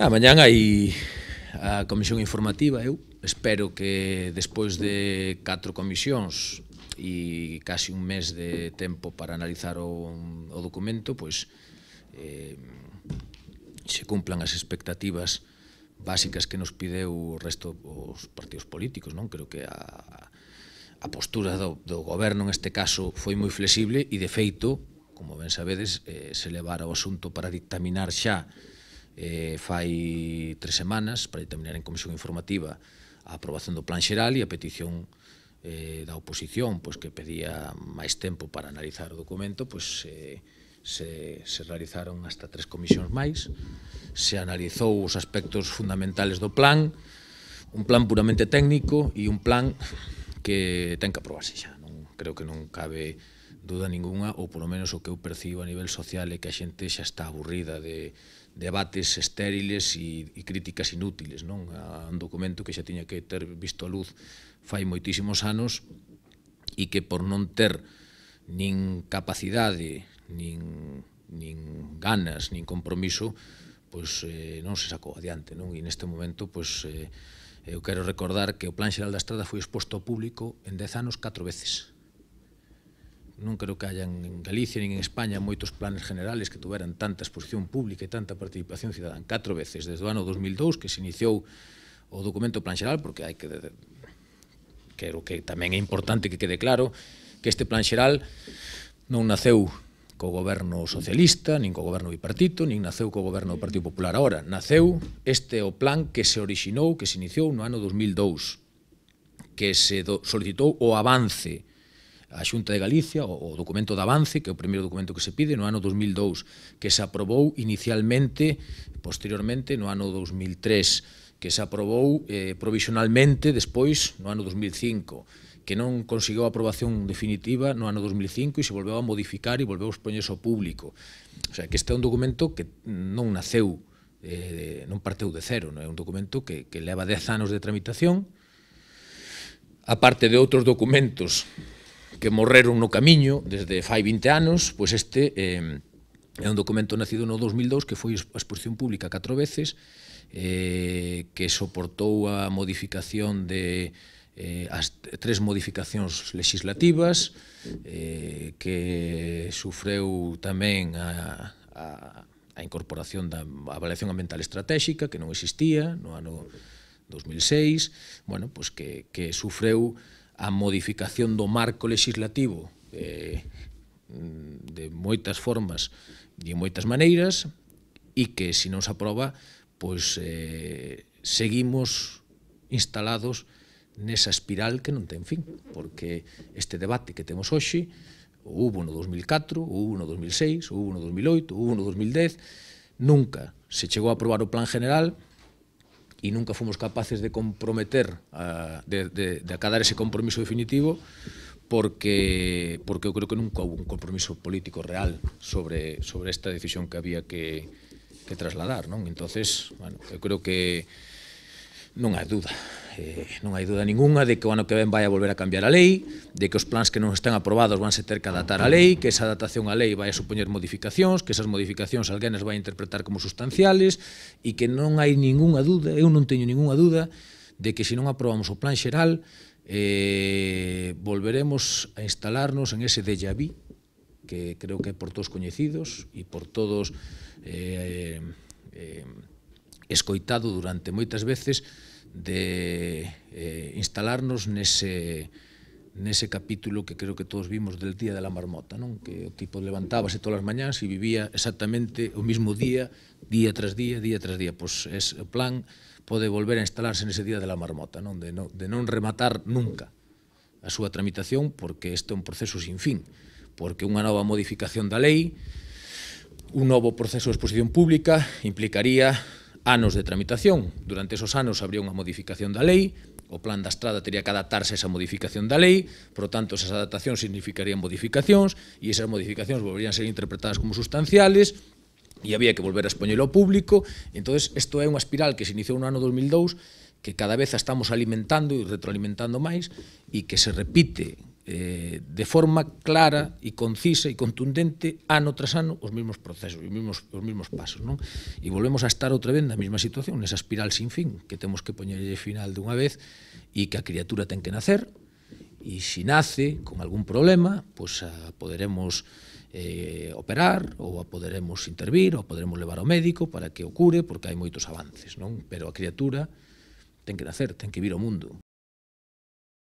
A ah, mañán hai a comisión informativa, eu espero que despois de catro comisións e casi un mes de tempo para analizar o, o documento, pois eh, se cumplan as expectativas básicas que nos pideu o resto os partidos políticos, non? Creo que a, a postura do, do goberno neste caso foi moi flexible e de feito, como ben sabedes, eh, se levara o asunto para dictaminar xa eh, fai tres semanas para determinar en comisión informativa a aprobación do plan xeral e a petición eh, da oposición pois, que pedía máis tempo para analizar o documento pois, eh, se, se realizaron hasta tres comisións máis se analizou os aspectos fundamentales do plan un plan puramente técnico e un plan que ten que aprobarse xa non, creo que non cabe duda ninguna ou polo menos o que eu percibo a nivel social é que a xente xa está aburrida de, debates estériles e, e críticas inútiles, non? A un documento que xa tiña que ter visto a luz fai moitísimos anos e que por non ter nin capacidade, nin, nin ganas, nin compromiso, pois eh, non se sacou adiante, non? E neste momento, pois eh, eu quero recordar que o Plan Xeral da Estrada foi exposto ao público en 10 anos 4 veces non creo que hayan en Galicia nin en España moitos planes generales que tuveran tanta exposición pública e tanta participación cidadán. Catro veces, desde o ano 2002, que se iniciou o documento plan xeral, porque hai que... Creo que tamén é importante que quede claro que este plan xeral non naceu co goberno socialista, nin co goberno bipartito, nin naceu co goberno do Partido Popular agora. Naceu este o plan que se orixinou, que se iniciou no ano 2002, que se solicitou o avance a Xunta de Galicia o, o documento de avance, que é o primeiro documento que se pide no ano 2002, que se aprobou inicialmente, posteriormente no ano 2003, que se aprobou eh, provisionalmente despois no ano 2005 que non conseguiu a aprobación definitiva no ano 2005 e se volveu a modificar e volveu a expoñer ao público. O sea, que este é un documento que non naceu, eh, non parteu de cero, non é un documento que, que leva 10 anos de tramitación, aparte de outros documentos que morreron no camiño desde fai 20 anos, pois este eh, é un documento nacido no 2002 que foi a exposición pública catro veces, eh, que soportou a modificación de eh, as tres modificacións legislativas, eh, que sufreu tamén a, a, a incorporación da avaliación ambiental estratégica, que non existía no ano 2006, bueno, pois que, que sufreu a modificación do marco legislativo eh, de moitas formas e moitas maneiras e que se non se aproba pois eh, seguimos instalados nesa espiral que non ten fin porque este debate que temos hoxe hubo no 2004, hubo no 2006, hubo no 2008, hubo no 2010 nunca se chegou a aprobar o plan general e nunca fomos capaces de comprometer, a, de, de, de acadar ese compromiso definitivo, porque porque eu creo que nunca houve un compromiso político real sobre sobre esta decisión que había que que trasladar, non? Entonces, bueno, eu creo que non hai dúda eh, non hai dúda ningunha de que o ano que ven vai a volver a cambiar a lei, de que os plans que non están aprobados vanse ter que adaptar a lei, que esa adaptación á lei vai a supoñer modificacións, que esas modificacións alguén as vai interpretar como sustanciales e que non hai ningunha dúda, eu non teño ningunha dúda de que se non aprobamos o plan xeral eh, volveremos a instalarnos en ese déjà vu que creo que é por todos coñecidos e por todos eh, eh, escoitado durante moitas veces de eh, instalarnos nese nese capítulo que creo que todos vimos del día da marmota, non? Que o tipo levantábase todas as mañás e vivía exactamente o mismo día, día tras día, día tras día. Pois es o plan pode volver a instalarse nese día da marmota, non? De, non? de non rematar nunca a súa tramitación porque este é un proceso sin fin, porque unha nova modificación da lei, un novo proceso de exposición pública implicaría anos de tramitación. Durante esos anos habría unha modificación da lei, o plan da estrada teria que adaptarse a esa modificación da lei, por lo tanto, esas adaptacións significarían modificacións, e esas modificacións volverían a ser interpretadas como sustanciales, e había que volver a expoñelo ao público. entonces isto é unha espiral que se iniciou no ano 2002, que cada vez a estamos alimentando e retroalimentando máis, e que se repite eh, de forma clara e concisa e contundente ano tras ano os mesmos procesos, os mesmos, os mesmos pasos. Non? E volvemos a estar outra vez na mesma situación, nesa espiral sin fin que temos que poñerlle final dunha vez e que a criatura ten que nacer e se nace con algún problema, pois a poderemos eh, operar ou a poderemos intervir ou a poderemos levar ao médico para que o cure porque hai moitos avances, non? Pero a criatura ten que nacer, ten que vir ao mundo